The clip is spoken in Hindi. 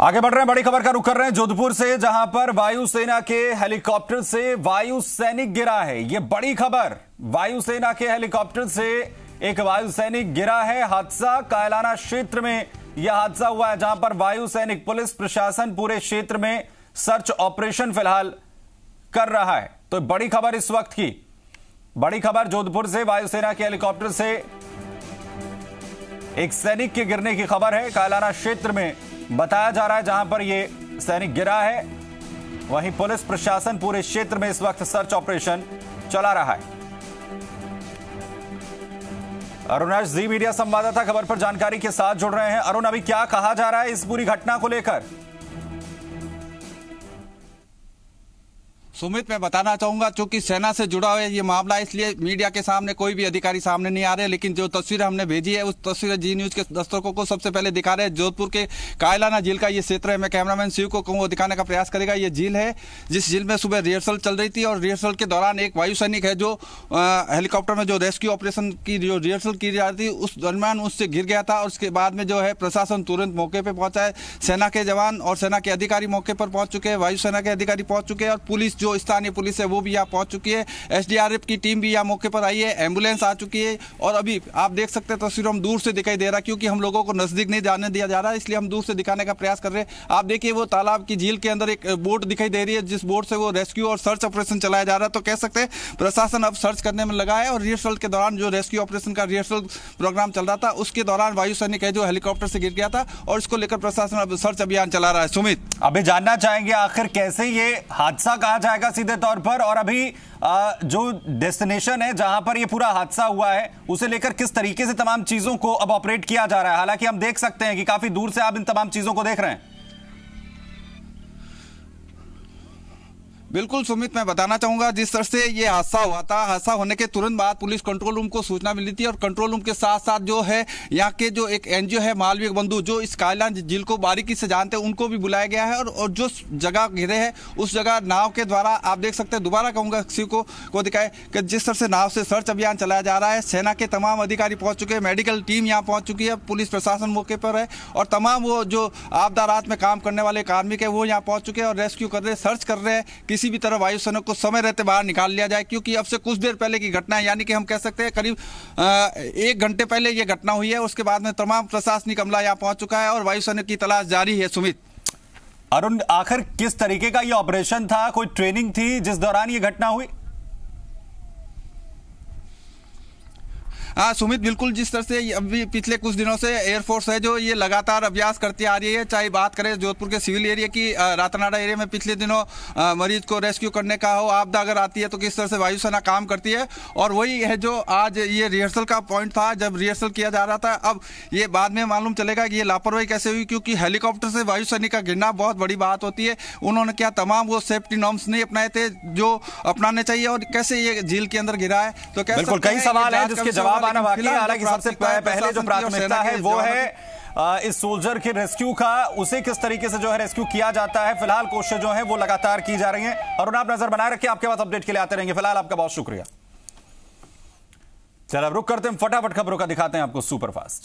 आगे बढ़ रहे हैं बड़ी खबर का रुख कर रहे हैं जोधपुर से जहां पर वायुसेना के हेलीकॉप्टर से वायु सैनिक गिरा है यह बड़ी खबर वायुसेना के हेलीकॉप्टर से एक वायु सैनिक गिरा है हादसा कायलाना क्षेत्र में यह हादसा हुआ है जहां पर वायु सैनिक पुलिस प्रशासन पूरे क्षेत्र में सर्च ऑपरेशन फिलहाल कर रहा है तो बड़ी खबर इस वक्त की बड़ी खबर जोधपुर से वायुसेना के हेलीकॉप्टर से एक सैनिक के गिरने की खबर है कायलाना क्षेत्र में बताया जा रहा है जहां पर यह सैनिक गिरा है वहीं पुलिस प्रशासन पूरे क्षेत्र में इस वक्त सर्च ऑपरेशन चला रहा है अरुणाश जी मीडिया संवाददाता खबर पर जानकारी के साथ जुड़ रहे हैं अरुण अभी क्या कहा जा रहा है इस पूरी घटना को लेकर सुमित मैं बताना चाहूंगा चूंकि सेना से जुड़ा हुआ ये मामला इसलिए मीडिया के सामने कोई भी अधिकारी सामने नहीं आ रहे लेकिन जो तस्वीर हमने भेजी है उस तस्वीर जी न्यूज के दस्तकों को सबसे पहले दिखा रहे हैं जोधपुर के कायलाना झील का ये क्षेत्र है मैं कैमरामैन शिव को कहूँ दिखाने का प्रयास करेगा ये झील है जिस झील में सुबह रिहर्सल चल रही थी और रिहर्सल के दौरान एक वायु सैनिक है जो हेलीकॉप्टर में जो रेस्क्यू ऑपरेशन की जो रिहर्सल की जा रही थी उस दरमियान उससे गिर गया था और उसके बाद में जो है प्रशासन तुरंत मौके पर पहुंचा है सेना के जवान और सेना के अधिकारी मौके पर पहुंच चुके हैं वायुसेना के अधिकारी पहुंच चुके हैं और पुलिस जो जो स्थानीय पुलिस है वो भी यहाँ पहुँच चुकी है एसडीआरएफ की टीम भी यहाँ मौके पर आई है एम्बुलेंस आ चुकी है और अभी आप देख सकते हैं तस्वीरों हम दूर से दिखाई दे रहा क्योंकि हम लोगों को नज़दीक नहीं जाने दिया जा रहा है इसलिए हम दूर से दिखाने का प्रयास कर रहे हैं आप देखिए वो तालाब की झील के अंदर एक बोट दिखाई दे रही है जिस बोट से वो रेस्क्यू और सर्च ऑपरेशन चलाया जा रहा है तो कह सकते हैं प्रशासन अब सर्च करने में लगा है और रिहर्सल के दौरान जो रेस्क्यू ऑपरेशन का रिहर्सल प्रोग्राम चल रहा था उसके दौरान वायु सैनिक है जो हेलीकॉप्टर से गिर गया था और इसको लेकर प्रशासन अब सर्च अभियान चला रहा है सुमित अभी जानना चाहेंगे आखिर कैसे ये हादसा कहा जाएगा जाएगा सीधे तौर पर और अभी आ, जो डेस्टिनेशन है जहां पर यह पूरा हादसा हुआ है उसे लेकर किस तरीके से तमाम चीजों को अब ऑपरेट किया जा रहा है हालांकि हम देख सकते हैं कि काफी दूर से आप इन तमाम चीजों को देख रहे हैं बिल्कुल सुमित मैं बताना चाहूंगा जिस तरह से ये हादसा हुआ था हादसा होने के तुरंत बाद पुलिस कंट्रोल रूम को सूचना मिली थी और कंट्रोल रूम के साथ साथ जो है यहाँ के जो एक एनजीओ है मालवीय बंधु जो इस कायलान झील को बारीकी से जानते हैं उनको भी बुलाया गया है और, और जो जगह घिरे है उस जगह नाव के द्वारा आप देख सकते हैं दोबारा कहूंगा किसी को को दिखाए कि जिस तरह से नाव से सर्च अभियान चलाया जा रहा है सेना के तमाम अधिकारी पहुंच चुके हैं मेडिकल टीम यहाँ पहुंच चुकी है पुलिस प्रशासन मौके पर है और तमाम वो जो आपदा रात में काम करने वाले कार्मिक है वो यहाँ पहुंच चुके हैं और रेस्क्यू कर रहे सर्च कर रहे हैं कि किसी भी तरह वायुसेना को समय रहते बाहर निकाल लिया जाए क्योंकि अब से कुछ देर पहले की घटना है यानी कि हम कह सकते हैं करीब एक घंटे पहले ये घटना हुई है उसके बाद में तमाम प्रशासनिक अमला यहाँ पहुंच चुका है और वायुसेना की तलाश जारी है सुमित अरुण आखिर किस तरीके का ये ऑपरेशन था कोई ट्रेनिंग थी जिस दौरान ये घटना हुई हाँ सुमित बिल्कुल जिस तरह से अभी पिछले कुछ दिनों से एयरफोर्स है जो ये लगातार अभ्यास करती आ रही है चाहे बात करें जोधपुर के सिविल एरिया की रातनाडा एरिया में पिछले दिनों मरीज को रेस्क्यू करने का हो आपदा अगर आती है तो किस तरह से वायुसेना काम करती है और वही है जो आज ये रिहर्सल का पॉइंट था जब रिहर्सल किया जा रहा था अब ये बाद में मालूम चलेगा कि ये लापरवाही कैसे हुई क्योंकि हेलीकॉप्टर से वायुसैनिक का गिरना बहुत बड़ी बात होती है उन्होंने क्या तमाम वो सेफ्टी नॉर्म्स नहीं अपनाए थे जो अपनाने चाहिए और कैसे ये झील के अंदर गिरा है तो क्या कई सवाल है जिसके जवाब जवाब आना बाकी तो है हालांकि सबसे पहले जो प्राथमिकता है वो है इस सोल्जर के रेस्क्यू का उसे किस तरीके से जो है रेस्क्यू किया जाता है फिलहाल कोशिश जो है वो लगातार की जा रही है और आप नजर बनाए रखिए आपके पास अपडेट के लिए आते रहेंगे फिलहाल आपका बहुत शुक्रिया चल अब रुक करते हैं फटाफट खबरों का दिखाते हैं आपको सुपरफास्ट